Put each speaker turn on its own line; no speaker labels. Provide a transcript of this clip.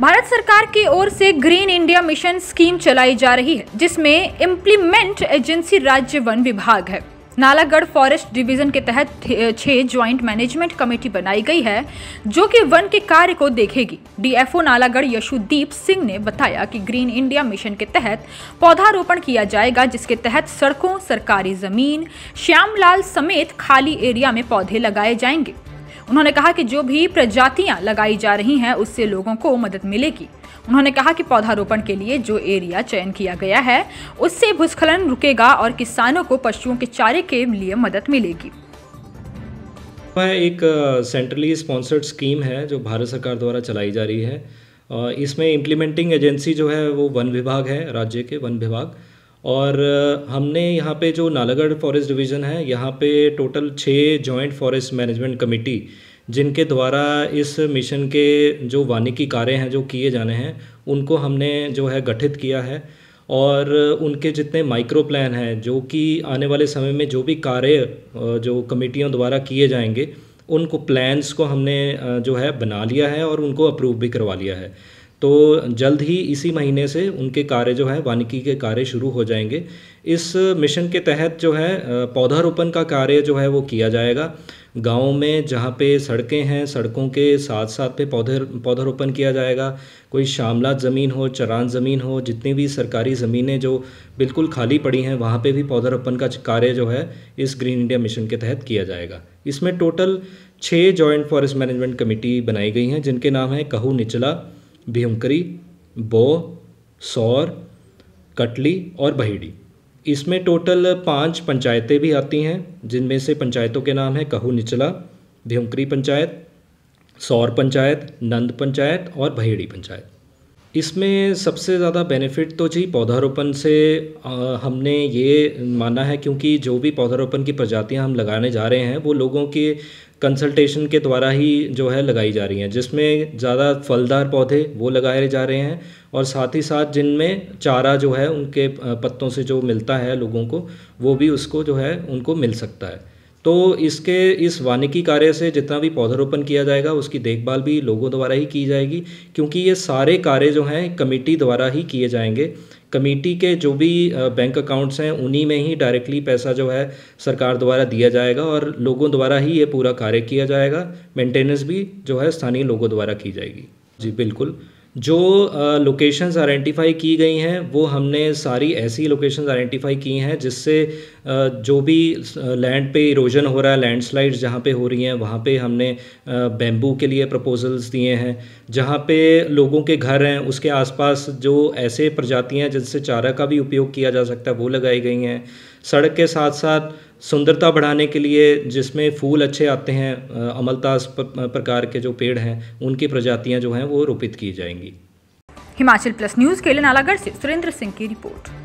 भारत सरकार की ओर से ग्रीन इंडिया मिशन स्कीम चलाई जा रही है जिसमें इम्प्लीमेंट एजेंसी राज्य वन विभाग है नालागढ़ फॉरेस्ट डिवीजन के तहत छह ज्वाइंट मैनेजमेंट कमेटी बनाई गई है जो कि वन के कार्य को देखेगी डीएफओ नालागढ़ यशुदीप सिंह ने बताया कि ग्रीन इंडिया मिशन के तहत पौधारोपण किया जाएगा जिसके तहत सड़कों सरकारी जमीन श्यामलाल समेत खाली एरिया में पौधे लगाए जाएंगे उन्होंने कहा कि जो भी प्रजातियां लगाई जा रही हैं उससे लोगों को मदद मिलेगी उन्होंने कहा कि पौधारोपण के लिए जो एरिया चयन किया गया है उससे भूस्खलन रुकेगा और किसानों को पशुओं के चारे के लिए मदद मिलेगी
एक सेंट्रली स्पॉन्सर्ड स्कीम है जो भारत सरकार द्वारा चलाई जा रही है इसमें इम्प्लीमेंटिंग एजेंसी जो है वो वन विभाग है राज्य के वन विभाग और हमने यहाँ पे जो नालागढ़ फॉरेस्ट डिवीज़न है यहाँ पे टोटल छः जॉइंट फॉरेस्ट मैनेजमेंट कमेटी जिनके द्वारा इस मिशन के जो वानिकी कार्य हैं जो किए जाने हैं उनको हमने जो है गठित किया है और उनके जितने माइक्रो प्लान हैं जो कि आने वाले समय में जो भी कार्य जो कमेटियों द्वारा किए जाएंगे उनको प्लान्स को हमने जो है बना लिया है और उनको अप्रूव भी करवा लिया है तो जल्द ही इसी महीने से उनके कार्य जो है वानिकी के कार्य शुरू हो जाएंगे इस मिशन के तहत जो है पौधारोपण का कार्य जो है वो किया जाएगा गाँव में जहाँ पे सड़कें हैं सड़कों के साथ साथ पे पौधे पौधारोपण किया जाएगा कोई शामला ज़मीन हो चरान ज़मीन हो जितनी भी सरकारी ज़मीनें जो बिल्कुल खाली पड़ी हैं वहाँ पे भी पौधारोपण का कार्य जो है इस ग्रीन इंडिया मिशन के तहत किया जाएगा इसमें टोटल छः जॉइंट फॉरेस्ट मैनेजमेंट कमेटी बनाई गई हैं जिनके नाम हैं कहू निचला भीमकरी बो सौर कटली और बहीडी इसमें टोटल पांच पंचायतें भी आती हैं जिनमें से पंचायतों के नाम हैं कहू निचला भीमकरी पंचायत सौर पंचायत नंद पंचायत और बहेड़ी पंचायत इसमें सबसे ज़्यादा बेनिफिट तो जी पौधारोपण से हमने ये माना है क्योंकि जो भी पौधारोपण की प्रजातियां हम लगाने जा रहे हैं वो लोगों के कंसल्टेशन के द्वारा ही जो है लगाई जा रही हैं जिसमें ज़्यादा फलदार पौधे वो लगाए जा रहे हैं और साथ ही साथ जिनमें चारा जो है उनके पत्तों से जो मिलता है लोगों को वो भी उसको जो है उनको मिल सकता है तो इसके इस वानिकी कार्य से जितना भी पौधारोपण किया जाएगा उसकी देखभाल भी लोगों द्वारा ही की जाएगी क्योंकि ये सारे कार्य जो हैं कमेटी द्वारा ही किए जाएंगे कमेटी के जो भी बैंक अकाउंट्स हैं उन्हीं में ही डायरेक्टली पैसा जो है सरकार द्वारा दिया जाएगा और लोगों द्वारा ही ये पूरा कार्य किया जाएगा मेंटेनेंस भी जो है स्थानीय लोगों द्वारा की जाएगी जी बिल्कुल जो लोकेशंस आइडेंटिफाई की गई हैं वो हमने सारी ऐसी लोकेशंस आइडेंटिफाई की हैं जिससे जो भी लैंड पे इरोजन हो रहा है लैंडस्लाइड्स जहाँ पे हो रही हैं वहाँ पे हमने बेम्बू के लिए प्रपोजल्स दिए हैं जहाँ पे लोगों के घर हैं उसके आसपास जो ऐसे प्रजातियाँ जिनसे चारा का भी उपयोग किया जा सकता है वो लगाई गई हैं सड़क के साथ साथ सुंदरता बढ़ाने के लिए जिसमें फूल अच्छे आते हैं अमलतास प्रकार के जो पेड़ हैं उनकी प्रजातियां जो हैं वो रोपित की जाएंगी
हिमाचल प्लस न्यूज़ के लिए नालागढ़ से सुरेंद्र सिंह की रिपोर्ट